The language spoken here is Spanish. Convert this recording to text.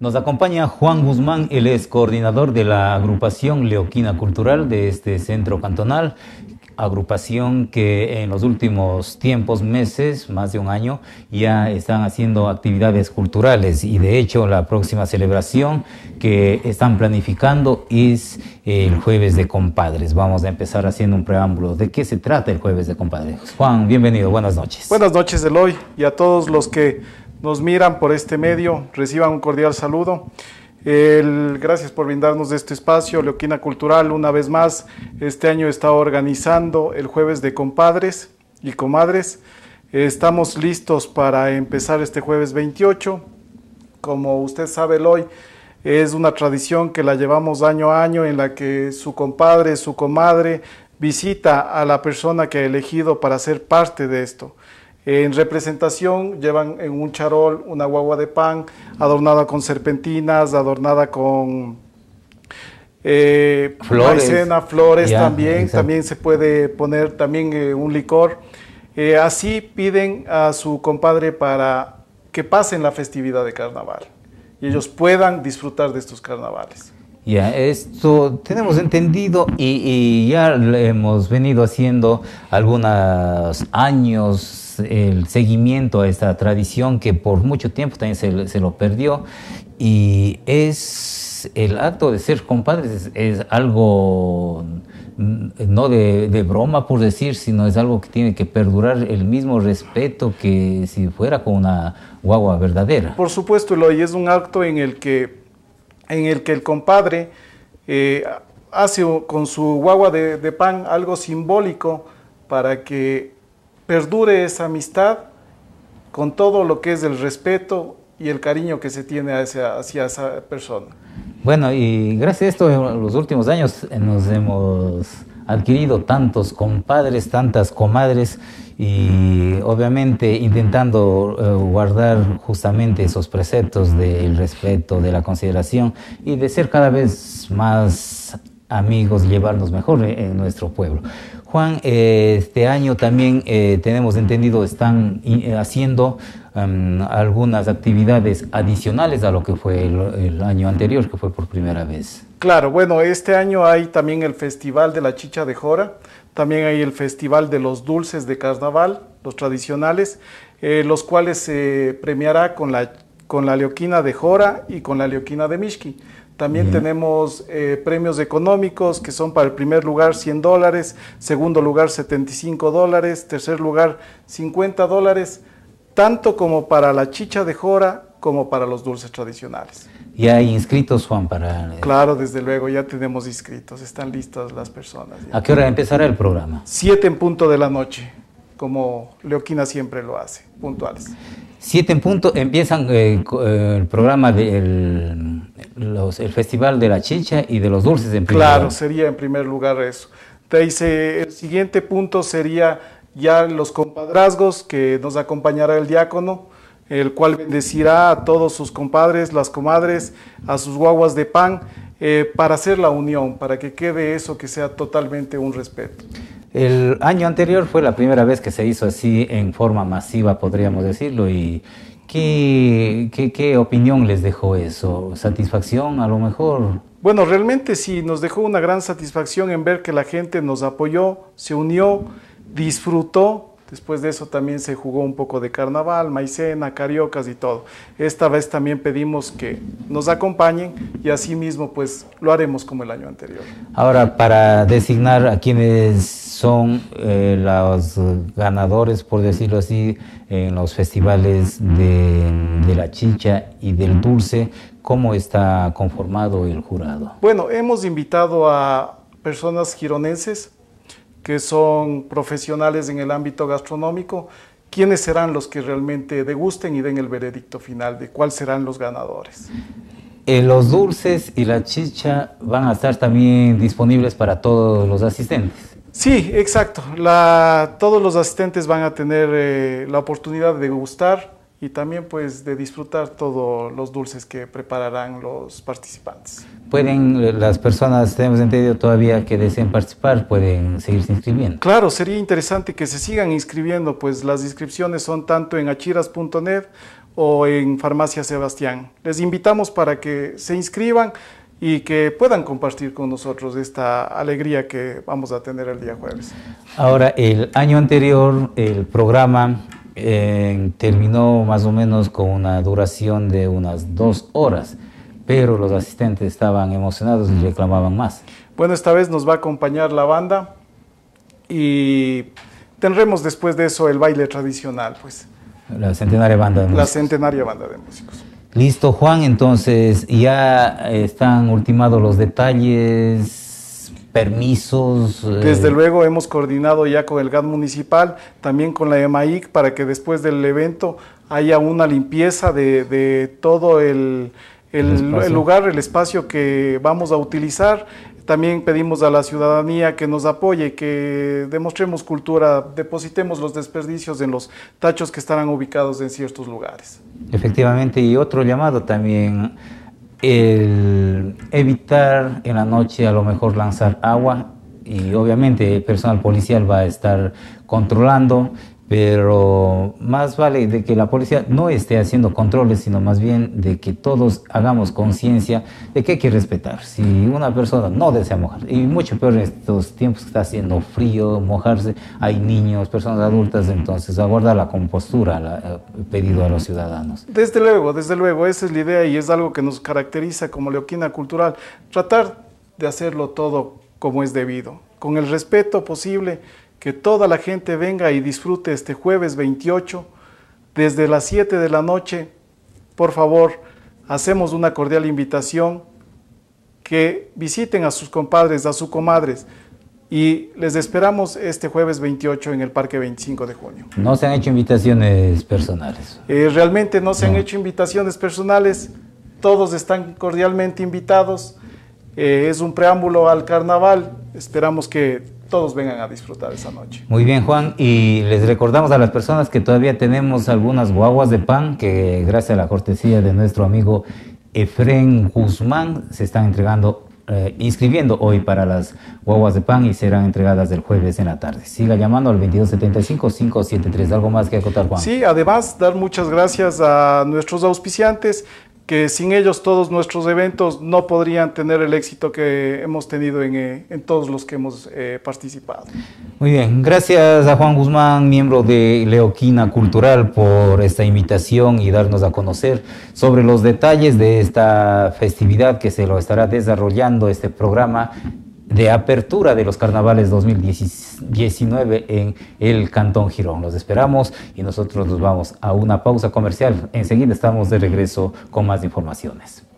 Nos acompaña Juan Guzmán, el es coordinador de la agrupación Leoquina Cultural de este centro cantonal, agrupación que en los últimos tiempos, meses, más de un año, ya están haciendo actividades culturales y de hecho la próxima celebración que están planificando es el jueves de compadres. Vamos a empezar haciendo un preámbulo. ¿De qué se trata el jueves de compadres? Juan, bienvenido, buenas noches. Buenas noches Eloy y a todos los que nos miran por este medio, reciban un cordial saludo gracias por brindarnos este espacio. Leoquina Cultural, una vez más, este año está organizando el jueves de compadres y comadres. Estamos listos para empezar este jueves 28. Como usted sabe, el hoy es una tradición que la llevamos año a año en la que su compadre, su comadre visita a la persona que ha elegido para ser parte de esto. En representación llevan en un charol una guagua de pan adornada con serpentinas, adornada con eh, flores, flores también, también se puede poner también eh, un licor. Eh, así piden a su compadre para que pasen la festividad de carnaval y ellos puedan disfrutar de estos carnavales. Ya, esto tenemos entendido y, y ya lo hemos venido haciendo algunos años, el seguimiento a esta tradición que por mucho tiempo también se, lo perdió y es el acto de ser compadres es, algo mm, no de, broma por decir, sino es algo que tiene que perdurar el mismo respeto que si fuera con una guagua verdadera. Por supuesto, y es un acto en el que, en el, que el compadre eh, hace con su guagua de, pan algo simbólico para que perdure esa amistad con todo lo que es el respeto y el cariño que se tiene hacia, esa persona. Bueno, y gracias a esto en los últimos años eh, nos hemos adquirido tantos compadres, tantas comadres y obviamente intentando eh, guardar justamente esos preceptos del respeto, de la consideración y de ser cada vez más amigos, llevarnos mejor eh, en nuestro pueblo. Juan, eh, este año también eh, tenemos entendido, están eh, haciendo em, algunas actividades adicionales a lo que fue el, año anterior, que fue por primera vez. Claro, bueno, este año hay también el Festival de la Chicha de Jora, también hay el Festival de los Dulces de Carnaval, los tradicionales, los cuales se premiará con la, con la leoquina de Jora y con la leoquina de Mishki. También tenemos eh, premios económicos que son para el primer lugar 100 dólares, segundo lugar 75 dólares, tercer lugar 50 dólares, tanto como para la chicha de jora como para los dulces tradicionales. ¿Ya hay inscritos, Juan, para...? Eh, claro, desde luego, ya tenemos inscritos, están listas las personas. ¿A qué hora empezará el programa? Siete en punto de la noche como Leoquina siempre lo hace, puntuales. Siete en empiezan eh, eh, el programa del el Festival de la Chicha y de los Dulces en primer Claro, sería en primer lugar eso. Te dice, el siguiente punto sería ya los compadrazgos que nos acompañará el diácono, el cual bendecirá a todos sus compadres, las comadres, a sus guaguas de pan, eh, para hacer la unión, para que quede eso que sea totalmente un respeto. El año anterior fue la primera vez que se hizo así en forma masiva, podríamos decirlo, y ¿qué, qué, qué opinión les dejó eso? ¿Satisfacción a lo mejor? Bueno, realmente sí, nos dejó una gran satisfacción en ver que la gente nos apoyó, se unió, disfrutó Después de eso también se jugó un poco de carnaval, maicena, cariocas y todo. Esta vez también pedimos que nos acompañen y así mismo pues lo haremos como el año anterior. Ahora, para designar a quienes son eh, los ganadores, por decirlo así, en los festivales de, de la chicha y del dulce, ¿cómo está conformado el jurado? Bueno, hemos invitado a personas gironenses que son profesionales en el ámbito gastronómico, quiénes serán los que realmente degusten y den el veredicto final de cuáles serán los ganadores. Eh, los dulces y la chicha van a estar también disponibles para todos los asistentes. Sí, exacto. todos los asistentes van a tener eh, la oportunidad de degustar y también pues de disfrutar todos los dulces que prepararán los participantes. Pueden eh, las personas, tenemos entendido todavía que deseen participar, pueden seguirse inscribiendo. Claro, sería interesante que se sigan inscribiendo, pues las inscripciones son tanto en achiras.net o en Farmacia Sebastián. Les invitamos para que se inscriban y que puedan compartir con nosotros esta alegría que vamos a tener el día jueves. Ahora, el año anterior el programa terminó más o menos con una duración de unas dos horas, pero los asistentes estaban emocionados y reclamaban más. Bueno, esta vez nos va a acompañar la banda y tendremos después de eso el baile tradicional, pues. La centenaria banda de músicos. La centenaria banda de músicos. Listo, Juan, entonces ya están ultimados los detalles permisos. Eh. Desde luego hemos coordinado ya con el GAD municipal, también con la EMAIC, para que después del evento haya una limpieza de, todo el, el lugar, el espacio que vamos a utilizar. También pedimos a la ciudadanía que nos apoye, que demostremos cultura, depositemos los desperdicios en los tachos que estarán ubicados en ciertos lugares. Efectivamente, y otro llamado también el evitar en la noche a lo mejor lanzar agua y obviamente el personal policial va a estar controlando pero más vale de que la policía no esté haciendo controles, sino más bien de que todos hagamos conciencia de que hay que respetar. Si una persona no desea mojar, y mucho peor en estos tiempos que está haciendo frío, mojarse, hay niños, personas adultas, entonces aguardar la compostura, pedido a los ciudadanos. Desde luego, desde luego, esa es la idea y es algo que nos caracteriza como leoquina cultural, tratar de hacerlo todo como es debido, con el respeto posible que toda la gente venga y disfrute este jueves 28 desde las 7 de la noche. Por favor, hacemos una cordial invitación que visiten a sus compadres, a sus comadres y les esperamos este jueves 28 en el Parque 25 de junio. No se han hecho invitaciones personales. Eh, realmente no se han hecho invitaciones personales. Todos están cordialmente invitados. Eh, es un preámbulo al carnaval. Esperamos que todos vengan a disfrutar esa noche. Muy bien, Juan. Y les recordamos a las personas que todavía tenemos algunas guaguas de pan que, gracias a la cortesía de nuestro amigo Efren Guzmán, se están entregando. Eh, inscribiendo hoy para las guaguas de pan y serán entregadas el jueves en la tarde. Siga llamando al 2275-573. ¿Algo más que acotar, Juan? Sí, además, dar muchas gracias a nuestros auspiciantes que sin ellos todos nuestros eventos no podrían tener el éxito que hemos tenido en, eh, en todos los que hemos eh, participado. Muy bien, gracias a Juan Guzmán, miembro de Leoquina Cultural, por esta invitación y darnos a conocer sobre los detalles de esta festividad que se lo estará desarrollando este programa de apertura de los carnavales 2019 en el Cantón Girón. Los esperamos y nosotros nos vamos a una pausa comercial. Enseguida estamos de regreso con más informaciones.